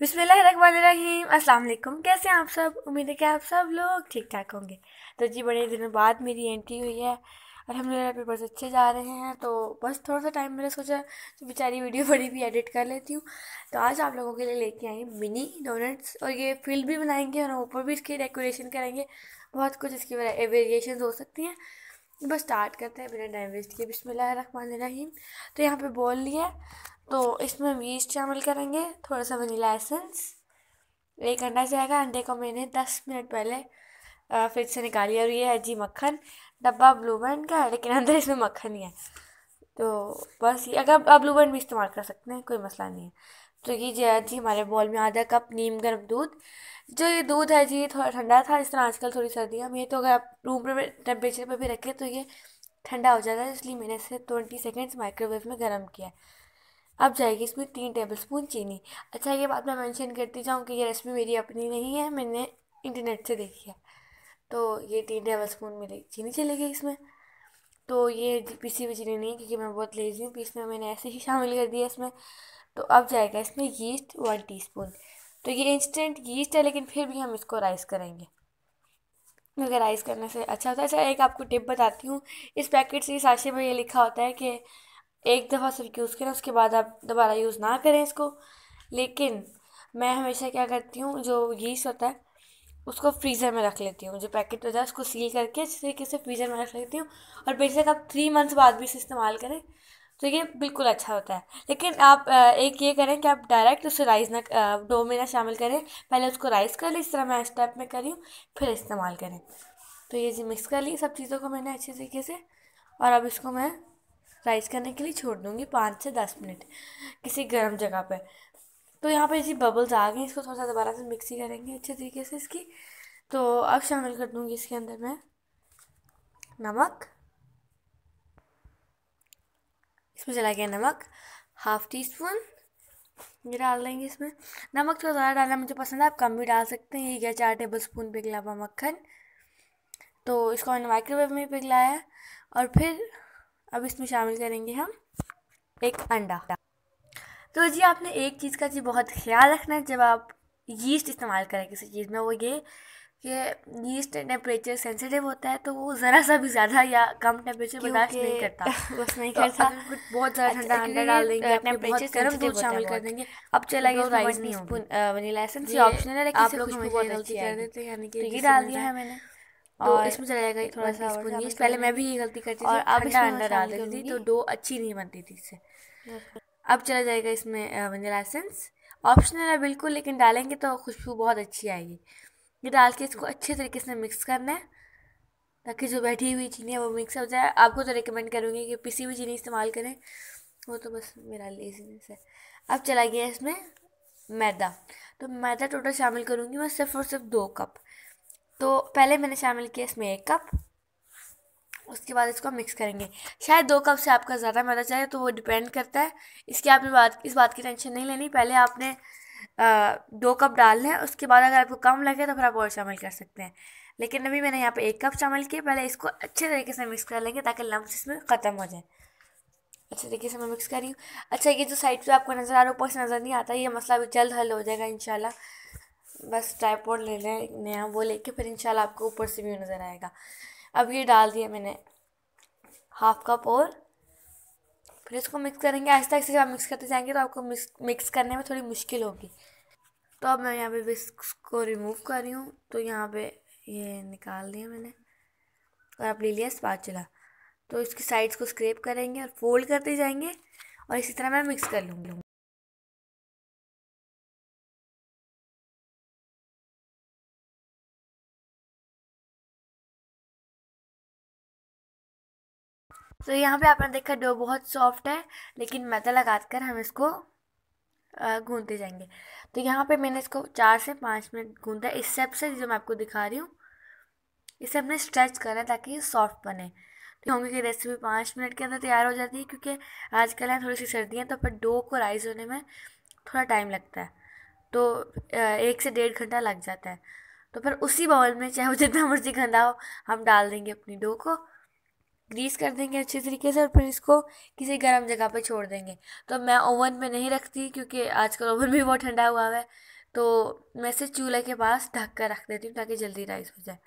बिस्मिल्लाहिर्रहमानिर्रहीम अस्सलाम वालेकुम कैसे हैं आप सब उम्मीद है कि आप सब लोग ठीक ठाक होंगे तो जी बड़े दिनों बाद मेरी एंट्री हुई है अलहमदिल्ला पेपर्स अच्छे जा रहे हैं तो बस थोड़ा सा टाइम मैंने सोचा तो बेचारी वीडियो बड़ी भी एडिट कर लेती हूँ तो आज आप लोगों के लिए लेके आई मिनी डोनट्स और ये फील्ड भी बनाएंगे और ऊपर भी इसकी डेकोरेशन करेंगे बहुत कुछ इसकी वेरिएशन हो सकती हैं तो बस स्टार्ट करते हैं बिना टाइम वेस्ट किए बिसमीम तो यहाँ पे बोल लिया तो इसमें हम शामिल करेंगे थोड़ा सा वनीला एसेंस एक अंडा जाएगा अंडे को मैंने दस मिनट पहले फ्रिज से निकाली और ये है जी मक्खन डब्बा ब्लू बैंड का है लेकिन अंदर इसमें मक्खन ही है तो बस ये अगर आप ब्लू बैंड भी इस्तेमाल कर सकते हैं कोई मसला नहीं है तो ये जो है जी हमारे बॉल में आधा कप नीम गर्म दूध जो ये दूध है जी थोड़ा ठंडा था इस तरह आजकल थोड़ी सर्दियाँ में तो अगर आप रूम टेम्परेचर पर भी रखें तो ये ठंडा हो जाता है इसलिए मैंने इसे ट्वेंटी सेकेंड्स माइक्रोवेव में गर्म किया है अब जाएगी इसमें तीन टेबल स्पून चीनी अच्छा ये बात मैं मेंशन करती जाऊँ कि ये रेसिपी मेरी अपनी नहीं है मैंने इंटरनेट से देखी है तो ये तीन टेबल स्पून मेरी चीनी चली गई इसमें तो ये पीसी हुई चीनी नहीं क्योंकि मैं बहुत लेजी हूँ पीसने तो मैंने ऐसे ही शामिल कर दिया इसमें तो अब जाएगा इसमें यीस्ट वन टीस्पून तो ये इंस्टेंट यीस्ट है लेकिन फिर भी हम इसको राइस करेंगे अगर राइस करने से अच्छा होता है अच्छा एक आपको टिप बताती हूँ इस पैकेट से इस आशे में ये लिखा होता है कि एक दफ़ा सिर्फ यूज़ करें उसके बाद आप दोबारा यूज़ ना करें इसको लेकिन मैं हमेशा क्या करती हूँ जो यीस्ट होता है उसको फ्रीज़र में रख लेती हूँ जो पैकेट होता है उसको सील करके अच्छे तरीके से फ्रीज़र में रख लेती हूँ और बेशक आप थ्री मंथ्स बाद भी इसे इस्तेमाल करें तो ये बिल्कुल अच्छा होता है लेकिन आप एक ये करें कि आप डायरेक्ट उसे राइस ना डो में ना शामिल करें पहले उसको राइस कर लें इस तरह मैं स्टेप में करी हूँ फिर इस्तेमाल करें तो ये जी मिक्स कर ली सब चीज़ों को मैंने अच्छे तरीके से और अब इसको मैं राइस करने के लिए छोड़ दूँगी पाँच से दस मिनट किसी गर्म जगह पर तो यहाँ पर जी बबल्स आ गए इसको थोड़ा सा दोबारा से मिक्स ही करेंगे अच्छे तरीके से इसकी तो अब शामिल कर दूँगी इसके अंदर मैं नमक इसमें चला गया नमक हाफ टी स्पून ये डाल देंगे इसमें नमक थोड़ा ज़्यादा डालना मुझे पसंद है आप कम भी डाल सकते हैं ये गया चार टेबल स्पून पिघला हुआ मक्खन तो इसको हमने माइक्रोवेव में पिघलाया और फिर अब इसमें शामिल करेंगे हम एक अंडा तो जी आपने एक चीज़ का जी बहुत ख्याल रखना है जब आप यीस्ट इस्तेमाल करें किसी चीज़ में वो ये ये यीस्ट टेम्परेचर सेंसिटिव होता है तो वो ज़रा सा भी ज़्यादा या कम टेम्परेचर बर्दाश्त नहीं करता बस नहीं तो करता कुछ बहुत ज़्यादा ठंडा ठंडा डाल देंगे टेम्परेचर गर्म दूध शामिल कर देंगे अब चला गया राइस नहीं स्पून वनीला एसेंस ये ऑप्शनल है आप लोग इसमें बहुत गलती कर देते हैं यानी कि तो ये डाल दिया है मैंने तो इसमें चला जाएगा थोड़ा सा स्पून यीस्ट पहले मैं भी ये गलती करती थी और अब इसमें अंडा डाल तो देती थी तो डो अच्छी नहीं बनती थी इससे अब चला जाएगा इसमें वनीला एसेंस ऑप्शनल है बिल्कुल लेकिन डालेंगे तो खुशबू बहुत अच्छी आएगी ये डाल के इसको अच्छे तरीके से मिक्स करना है ताकि जो बैठी हुई चीनी है वो मिक्स हो जाए आपको तो रिकमेंड करूँगी कि पिसी हुई चीनी इस्तेमाल करें वो तो बस मेरा लेजीनेस है अब चला गया इसमें मैदा तो मैदा टोटल शामिल करूँगी मैं सिर्फ और सिर्फ दो कप तो पहले मैंने शामिल किया इसमें एक कप उसके बाद इसको मिक्स करेंगे शायद दो कप से आपका ज़्यादा मैदा चाहिए तो वो डिपेंड करता है इसकी आपने बात इस बात की टेंशन नहीं लेनी पहले आपने दो कप डाल लें उसके बाद अगर आपको कम लगे तो फिर आप और शामिल कर सकते हैं लेकिन अभी मैंने यहाँ पे एक कप शामिल किए पहले इसको अच्छे तरीके से मिक्स कर लेंगे ताकि लम्स इसमें ख़त्म हो जाए अच्छे तरीके से मैं मिक्स कर रही हूँ अच्छा ये जो साइड पर आपको नज़र आ रहा है ऊपर से नज़र नहीं आता ये मसला भी जल्द हल हो जाएगा इन बस ट्राईपोड ले लें नया वो लेके फिर इन आपको ऊपर से व्यू नज़र आएगा अब ये डाल दिया मैंने हाफ कप और फिर इसको मिक्स करेंगे आहिस्ता आहिस्ता जब आप मिक्स करते जाएंगे तो आपको मिक्स मिक्स करने में थोड़ी मुश्किल होगी तो अब मैं यहाँ पे विस्क को रिमूव कर रही हूँ तो यहाँ पे ये निकाल दिया मैंने और आप ले लिया स्पाचुला तो इसकी साइड्स को स्क्रेप करेंगे और फोल्ड करते जाएंगे और इसी तरह मैं मिक्स कर लूँगी तो यहाँ पे आपने देखा डो बहुत सॉफ्ट है लेकिन मैदा लगा कर हम इसको गूंदते जाएंगे तो यहाँ पे मैंने इसको चार से पाँच मिनट गूंदा इस स्टेप से जो मैं आपको दिखा रही हूँ इसे हमने स्ट्रेच करना है ताकि ये सॉफ्ट बने तो होंगे की रेसिपी पाँच मिनट के अंदर तैयार हो जाती है क्योंकि आजकल है थोड़ी सी सर्दियाँ तो अपने डो को राइस होने में थोड़ा टाइम लगता है तो एक से डेढ़ घंटा लग जाता है तो फिर उसी बाउल में चाहे वो जितना मर्जी गंदा हो हम डाल देंगे अपनी डो को ग्रीस कर देंगे अच्छे तरीके से और फिर इसको किसी गर्म जगह पर छोड़ देंगे तो मैं ओवन में नहीं रखती क्योंकि आजकल ओवन भी बहुत ठंडा हुआ है तो मैं इसे चूल्हे के पास ढक कर रख देती हूँ ताकि जल्दी राइस हो जाए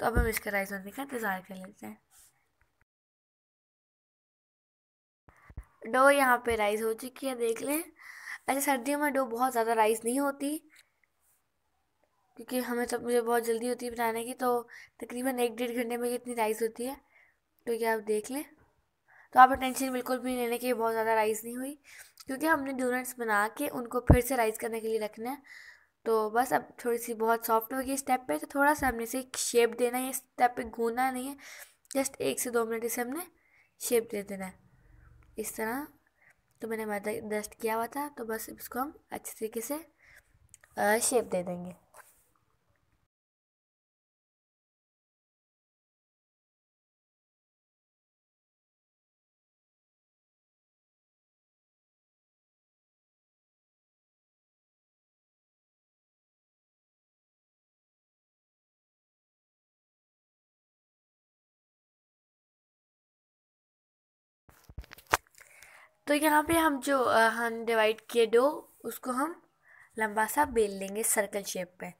तो अब हम इसका राइस बनने का इंतज़ार कर लेते हैं डो यहाँ पे राइस हो चुकी है देख लें अच्छा सर्दियों में डो बहुत ज़्यादा राइस नहीं होती क्योंकि हमें सब मुझे बहुत जल्दी होती है बनाने की तो तकरीबन एक डेढ़ घंटे में इतनी राइस होती है तो ये आप देख लें तो आप टेंशन बिल्कुल भी लेने की बहुत ज़्यादा राइस नहीं हुई क्योंकि हमने डोनट्स बना के उनको फिर से राइस करने के लिए रखना है तो बस अब थोड़ी सी बहुत सॉफ्ट होगी स्टेप पे तो थोड़ा सा हमने इसे शेप देना है स्टेप पे घूना नहीं है जस्ट एक से दो मिनट इसे हमने शेप दे देना है इस तरह तो मैंने मैदा डस्ट किया हुआ था तो बस इसको हम अच्छे तरीके से शेप दे देंगे तो यहाँ पे हम जो हम डिवाइड किए डो उसको हम लंबा सा बेल लेंगे सर्कल शेप पे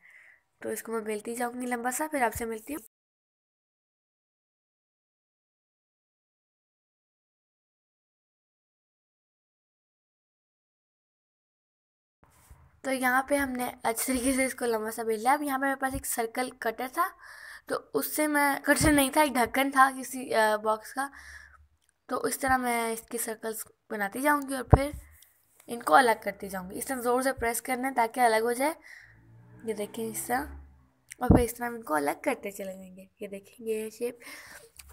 तो इसको मैं बेलती जाऊँगी लंबा सा फिर आपसे मिलती हूँ तो यहाँ पे हमने अच्छे तरीके से इसको लंबा सा बेल लिया अब यहाँ पे मेरे पास एक सर्कल कटर था तो उससे मैं कटर नहीं था एक ढक्कन था किसी बॉक्स का तो इस तरह मैं इसकी सर्कल्स बनाती जाऊँगी और फिर इनको अलग करती जाऊँगी इस तरह ज़ोर से प्रेस करना है ताकि अलग हो जाए ये देखें इस तरह और फिर इस तरह हम इनको अलग करते चले जाएंगे ये देखेंगे ये है शेप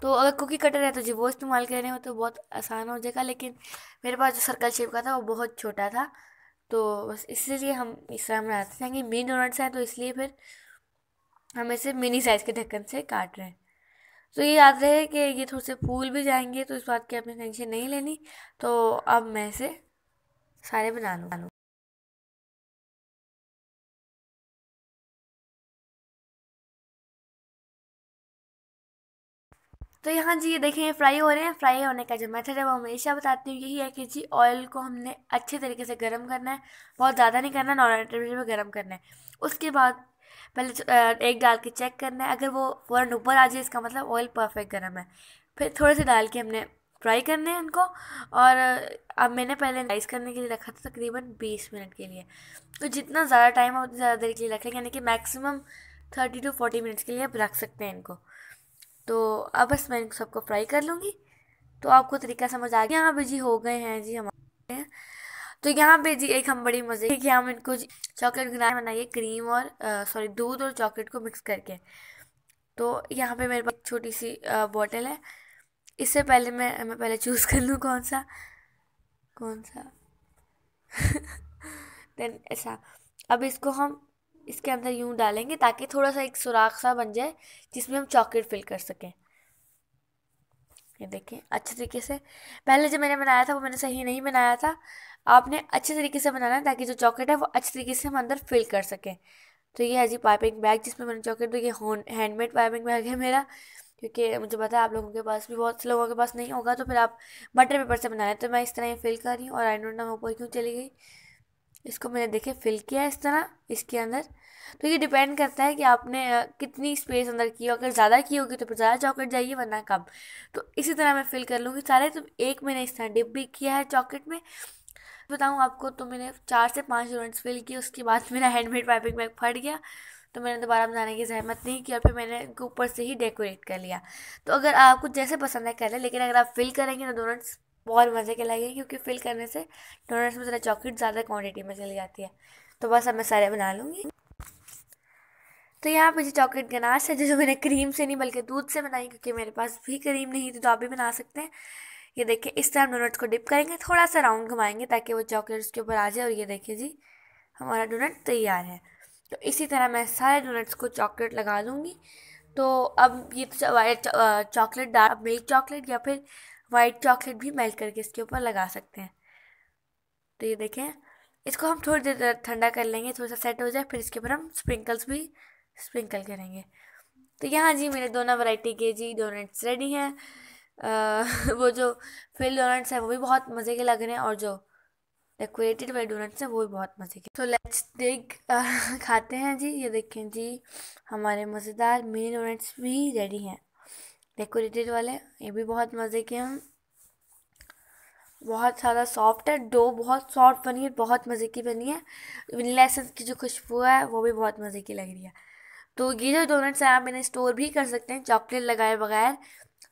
तो अगर कुकी कटर है तो जी वो इस्तेमाल कर रहे हो तो बहुत आसान हो जाएगा लेकिन मेरे पास जो सर्कल शेप का था वो बहुत छोटा था तो बस इसलिए हम इस तरह बनाते जाएंगे मिनी डोनट्स हैं तो इसलिए फिर हम इसे मिनी साइज़ के ढक्कन से काट रहे हैं तो ये याद रहे कि ये थोड़े से फूल भी जाएंगे तो इस बात की आपने टेंशन नहीं लेनी तो अब मैं इसे सारे बना लूँ तो यहाँ जी ये देखें फ्राई हो रहे हैं फ्राई होने का जो मेथड है वो हमेशा बताती हूँ यही है कि जी ऑयल को हमने अच्छे तरीके से गर्म करना है बहुत ज़्यादा नहीं करना नॉर्मल टेम्परेचर पर गर्म करना है उसके बाद पहले तो, एक डाल के चेक करना है अगर वो फ़ौरन ऊपर आ जाए इसका मतलब ऑयल परफेक्ट गर्म है फिर थोड़े से डाल के हमने फ्राई करने हैं उनको और अब मैंने पहले राइस करने के लिए रखा था तकरीबन बीस मिनट के लिए तो जितना ज़्यादा टाइम है उतनी ज़्यादा देर के लिए रख लेंगे यानी कि maximum thirty to forty minutes के लिए आप रख सकते हैं इनको तो अब बस मैं इनको सबको फ्राई कर लूँगी तो आपको तरीका समझ आ गया हाँ भाई जी हो गए हैं जी हम तो यहाँ पे जी एक हम बड़ी मज़े कि हम इनको चॉकलेट गुलाब बनाइए क्रीम और सॉरी दूध और चॉकलेट को मिक्स करके तो यहाँ पे मेरे पास छोटी सी बॉटल है इससे पहले मैं मैं पहले चूज़ कर लूँ कौन सा कौन सा देन ऐसा अब इसको हम इसके अंदर यूँ डालेंगे ताकि थोड़ा सा एक सुराख सा बन जाए जिसमें हम चॉकलेट फिल कर सकें ये देखें अच्छे तरीके से पहले जो मैंने बनाया था वो मैंने सही नहीं बनाया था आपने अच्छे तरीके से बनाना है ताकि जो चॉकलेट है वो अच्छे तरीके से हम अंदर फिल कर सकें तो ये है जी पाइपिंग बैग जिसमें मैंने चॉकलेट तो ये हैंडमेड पाइपिंग बैग है मेरा क्योंकि मुझे पता है आप लोगों के पास भी बहुत से लोगों के पास नहीं होगा तो फिर आप बटर पेपर से बनाए तो मैं इस तरह ये फिल कर रही हूँ और आई डोंट ना ऊपर क्यों चली गई इसको मैंने देखे फिल किया इस तरह इसके अंदर तो ये डिपेंड करता है कि आपने कितनी स्पेस अंदर की हो अगर ज़्यादा की होगी तो फिर ज़्यादा चॉकलेट जाइए वरना कम तो इसी तरह मैं फिल कर लूँगी सारे तो एक मैंने इस तरह डिप भी किया है चॉकलेट में बताऊँ आपको तो मैंने चार से पाँच यूनिट्स फिल किए उसके बाद मेरा हैंडमेड पाइपिंग बैग फट गया तो मैंने दोबारा बनाने की जहमत नहीं की और फिर मैंने इनको ऊपर से ही डेकोरेट कर लिया तो अगर आपको जैसे पसंद है कर लें लेकिन अगर आप फिल करेंगे तो दोनों बहुत मज़े के लगे क्योंकि फिल करने से डोनट्स में ज़रा चॉकलेट ज़्यादा क्वांटिटी में चल जाती है तो बस अब मैं सारे बना लूँगी तो यहाँ पर जो चॉकलेट गनाश है जो मैंने क्रीम से नहीं बल्कि दूध से बनाई क्योंकि मेरे पास भी क्रीम नहीं थी तो आप भी बना सकते हैं ये देखिए इस तरह हम को डिप करेंगे थोड़ा सा राउंड घुमाएंगे ताकि वो चॉकलेट उसके ऊपर आ जाए और ये देखिए जी हमारा डोनट तैयार है तो इसी तरह मैं सारे डोनट्स को चॉकलेट लगा दूँगी तो अब ये तो चॉकलेट डार्क मिल्क चॉकलेट या फिर वाइट चॉकलेट भी मेल्ट करके इसके ऊपर लगा सकते हैं तो ये देखें इसको हम थोड़ी देर ठंडा कर लेंगे थोड़ा सा सेट हो जाए फिर इसके ऊपर हम स्प्रिंकल्स भी स्प्रिंकल करेंगे तो यहाँ जी मेरे दोनों वैरायटी के जी डोनेट्स रेडी हैं वो जो फिल डोनेट्स हैं वो भी बहुत मज़े के लग रहे हैं और जो डेकोरेटेड वाले डोनट्स हैं वो भी बहुत मज़े के तो लेट्स देख खाते हैं जी ये देखें जी हमारे मज़ेदार मिनी डोनट्स भी रेडी हैं डेकोरेटेड वाले ये भी बहुत मज़े के हैं बहुत सारा सॉफ्ट है डो बहुत सॉफ्ट बनी है बहुत मज़े की बनी है वनीला की जो खुशबू है वो भी बहुत मज़े की लग रही है तो ये जो डोनट्स हैं आप इन्हें स्टोर भी कर सकते हैं चॉकलेट लगाए बगैर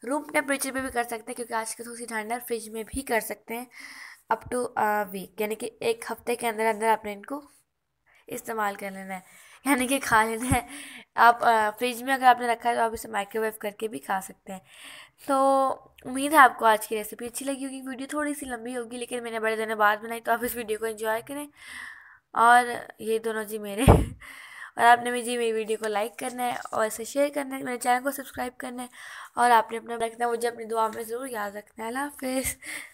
रूम टेम्परेचर पे भी कर सकते हैं क्योंकि आज थोड़ी सी ठंड है फ्रिज में भी कर सकते हैं अप टू वीक यानी कि एक हफ्ते के अंदर अंदर आपने इनको इस्तेमाल कर लेना है यानी कि खा लेना है आप फ्रिज में अगर आपने रखा है तो आप इसे माइक्रोवेव करके भी खा सकते हैं तो उम्मीद है आपको आज की रेसिपी अच्छी लगी होगी वीडियो थोड़ी सी लंबी होगी लेकिन मैंने बड़े दिनों बाद बनाई तो आप इस वीडियो को एंजॉय करें और ये दोनों जी मेरे और आपने भी जी मेरी वीडियो को लाइक करना है और इसे शेयर करना है मेरे चैनल को सब्सक्राइब करना है और आपने अपना रखना है मुझे अपनी दुआ में ज़रूर याद रखना है अल्लाह हाफिज़